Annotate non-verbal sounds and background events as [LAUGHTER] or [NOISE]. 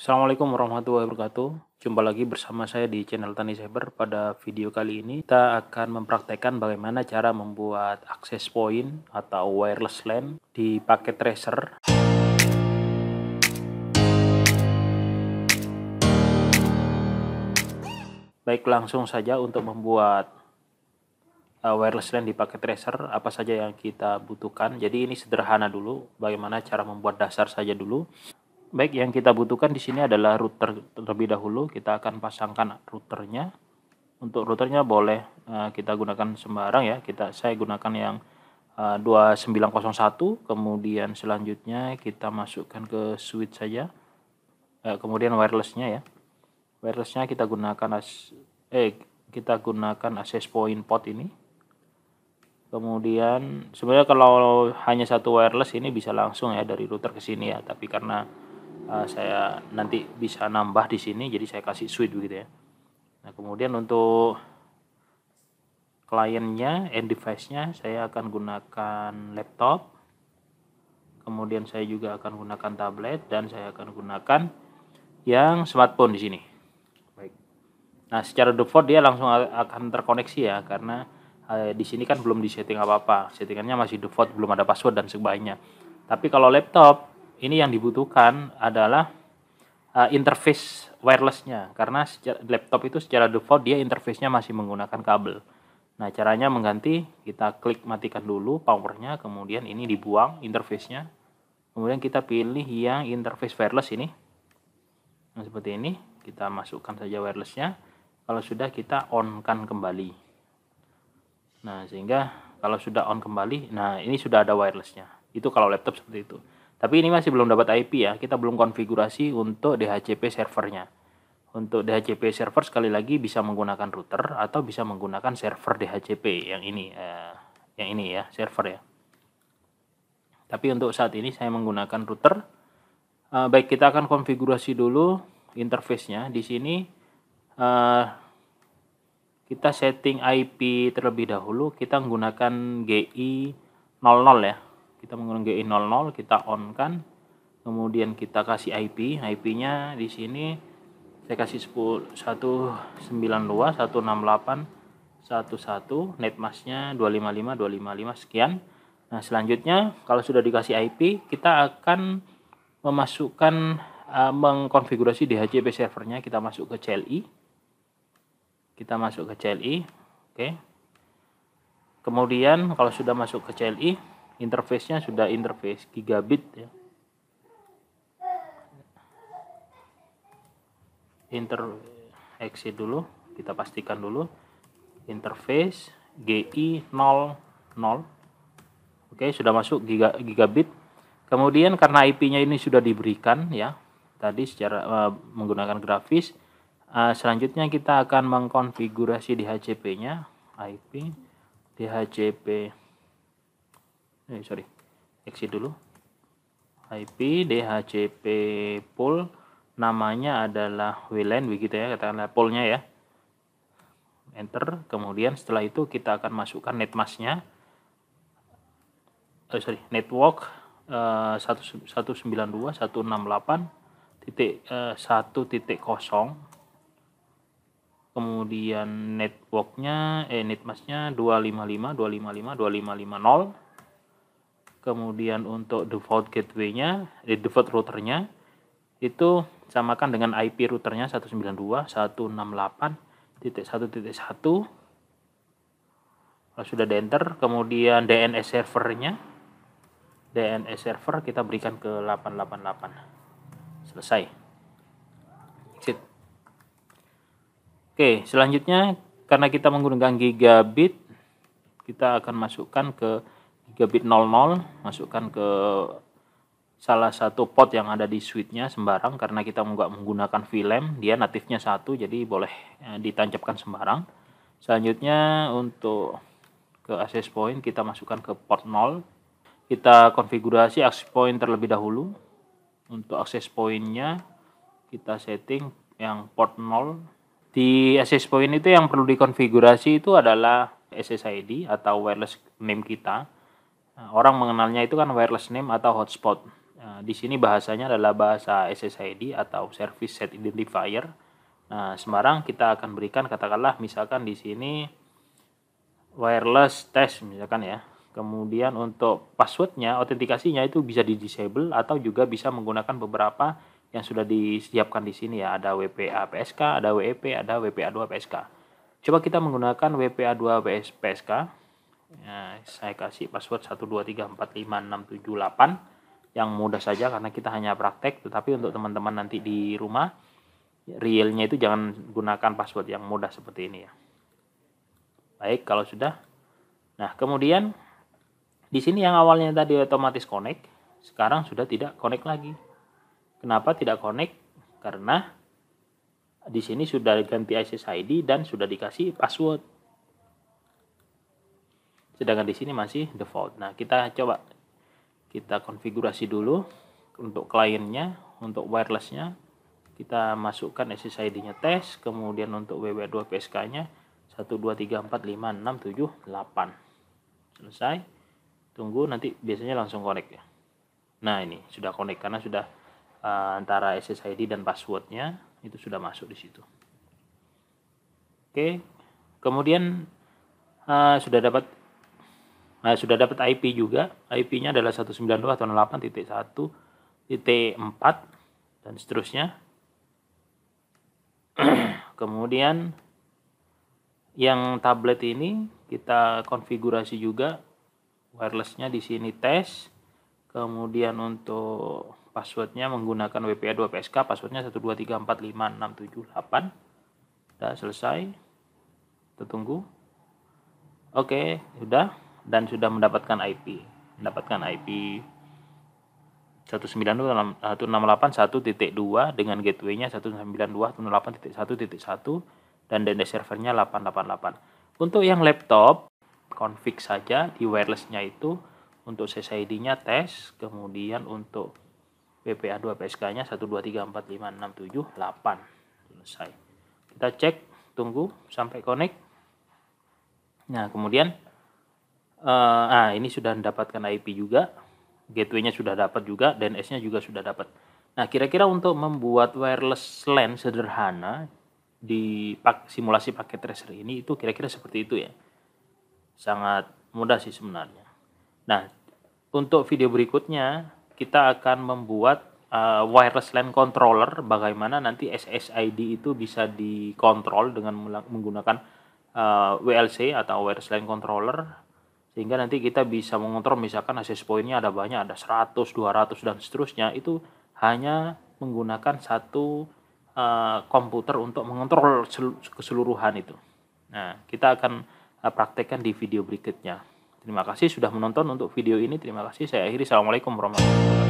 Assalamualaikum warahmatullahi wabarakatuh. Jumpa lagi bersama saya di channel Tani Cyber Pada video kali ini kita akan mempraktekkan bagaimana cara membuat akses point atau wireless LAN di paket tracer. Baik, langsung saja untuk membuat uh, wireless LAN di paket tracer apa saja yang kita butuhkan. Jadi ini sederhana dulu bagaimana cara membuat dasar saja dulu. Baik, yang kita butuhkan di sini adalah router terlebih dahulu. Kita akan pasangkan routernya. Untuk routernya boleh eh, kita gunakan sembarang ya. Kita saya gunakan yang uh, eh, 2901. Kemudian selanjutnya kita masukkan ke switch saja. Eh, kemudian wirelessnya ya. Wirelessnya kita gunakan as eh kita gunakan access point port ini. Kemudian sebenarnya kalau hanya satu wireless ini bisa langsung ya dari router ke sini ya. Tapi karena uh, saya nanti bisa nambah di sini jadi saya kasih switch begitu ya nah kemudian untuk kliennya end device-nya saya akan gunakan laptop kemudian saya juga akan gunakan tablet dan saya akan gunakan yang smartphone di sini baik nah secara default dia langsung akan terkoneksi ya karena eh, di sini kan belum disetting apa-apa settingannya masih default belum ada password dan sebagainya tapi kalau laptop ini yang dibutuhkan adalah uh, interface wirelessnya karena secara, laptop itu secara default dia interface-nya masih menggunakan kabel. Nah, caranya mengganti kita klik matikan dulu powernya, kemudian ini dibuang interface-nya. Kemudian kita pilih yang interface wireless ini. Nah, seperti ini, kita masukkan saja wireless-nya. Kalau sudah kita on-kan kembali. Nah, sehingga kalau sudah on kembali, nah ini sudah ada wireless-nya. Itu kalau laptop seperti itu. Tapi ini masih belum dapat IP ya, kita belum konfigurasi untuk DHCP servernya. Untuk DHCP server sekali lagi bisa menggunakan router atau bisa menggunakan server DHCP yang ini, eh, yang ini ya, server ya. Tapi untuk saat ini saya menggunakan router. Eh, baik, kita akan konfigurasi dulu interface-nya. Di sini eh, kita setting IP terlebih dahulu. Kita menggunakan GI 00 ya, kita gi 00 kita on kan kemudian kita kasih IP IP nya di sini saya kasih 192 168 11 net nya 255 255 sekian nah selanjutnya kalau sudah dikasih IP kita akan memasukkan uh, mengkonfigurasi DHCP servernya kita masuk ke CLI kita masuk ke CLI oke okay. kemudian kalau sudah masuk ke CLI interface-nya sudah interface gigabit ya. Inter exit dulu, kita pastikan dulu interface GI 00. Oke, sudah masuk giga, gigabit. Kemudian karena IP-nya ini sudah diberikan ya, tadi secara uh, menggunakan grafis uh, selanjutnya kita akan mengkonfigurasi dhcp nya IP DHCP eh sorry exit dulu IP DHCP pool namanya adalah WLAN begitu ya katakanlah poolnya ya enter kemudian setelah itu kita akan masukkan netmasknya oh eh, sorry network uh, titik eh, satu titik kosong kemudian networknya eh netmasknya 255 255 2550 kemudian untuk default gateway-nya, eh, default routernya itu samakan dengan IP routernya 192.168.1.1 sudah di enter kemudian DNS servernya DNS server kita berikan ke 888 selesai Sit. oke selanjutnya karena kita menggunakan gigabit kita akan masukkan ke 3 bit 00 masukkan ke salah satu pot yang ada di switchnya sembarang karena kita nggak menggunakan VLAN dia natifnya satu jadi boleh eh, ditancapkan sembarang selanjutnya untuk ke access point kita masukkan ke port 0 kita konfigurasi access point terlebih dahulu untuk access pointnya kita setting yang port 0 di access point itu yang perlu dikonfigurasi itu adalah SSID atau wireless name kita Nah, orang mengenalnya itu kan wireless name atau hotspot. Nah, di sini bahasanya adalah bahasa SSID atau Service Set Identifier. Nah, sembarang kita akan berikan katakanlah misalkan di sini wireless test misalkan ya. Kemudian untuk passwordnya, autentikasinya itu bisa di disable atau juga bisa menggunakan beberapa yang sudah disiapkan di sini ya. Ada WPA PSK, ada WEP, ada WPA 2 PSK. Coba kita menggunakan WPA 2 PSK Nah, saya kasih password 123456788 yang mudah saja karena kita hanya praktek. Tetapi untuk teman-teman nanti di rumah, realnya itu jangan gunakan password yang mudah seperti ini ya. Baik, kalau sudah. Nah, kemudian di sini yang awalnya tadi otomatis connect, sekarang sudah tidak connect lagi. Kenapa tidak connect? Karena di sini sudah ganti SSID dan sudah dikasih password sedangkan di sini masih default. Nah, kita coba kita konfigurasi dulu untuk kliennya, untuk wirelessnya kita masukkan SSID-nya tes, kemudian untuk WW2 PSK-nya 1 2 3 4 5 6 7 8. Selesai. Tunggu nanti biasanya langsung connect ya. Nah, ini sudah connect karena sudah uh, antara SSID dan passwordnya itu sudah masuk di situ. Oke. Kemudian uh, sudah dapat Nah, sudah dapat IP juga. IP-nya adalah 192.168.1.4 dan seterusnya. [CLEARS THROAT] Kemudian yang tablet ini kita konfigurasi juga wirelessnya di sini tes. Kemudian untuk passwordnya menggunakan WPA 2 PSK, passwordnya 12345678 Sudah selesai. Kita tunggu. Oke, sudah dan sudah mendapatkan IP mendapatkan IP 192.168.1.2 dengan gateway-nya 192.168.1.1 dan DNS servernya 888. Untuk yang laptop, config saja di wireless-nya itu untuk CCID-nya tes, kemudian untuk PPA2 PSK-nya 1234567 8. Selesai. Kita cek, tunggu sampai connect. Nah, kemudian uh, ah ini sudah mendapatkan IP juga gateway-nya sudah dapat juga DNS-nya juga sudah dapat nah kira-kira untuk membuat wireless LAN sederhana di simulasi paket tracer ini itu kira-kira seperti itu ya sangat mudah sih sebenarnya nah untuk video berikutnya kita akan membuat uh, wireless LAN controller bagaimana nanti SSID itu bisa dikontrol dengan menggunakan uh, eh, WLC atau wireless LAN controller sehingga nanti kita bisa mengontrol misalkan hasil pointnya ada banyak ada 100 200 dan seterusnya itu hanya menggunakan satu uh, komputer untuk mengontrol keseluruhan itu nah kita akan eh, praktekkan di video berikutnya terima kasih sudah menonton untuk video ini terima kasih saya akhiri assalamualaikum warahmatullahi wabarakatuh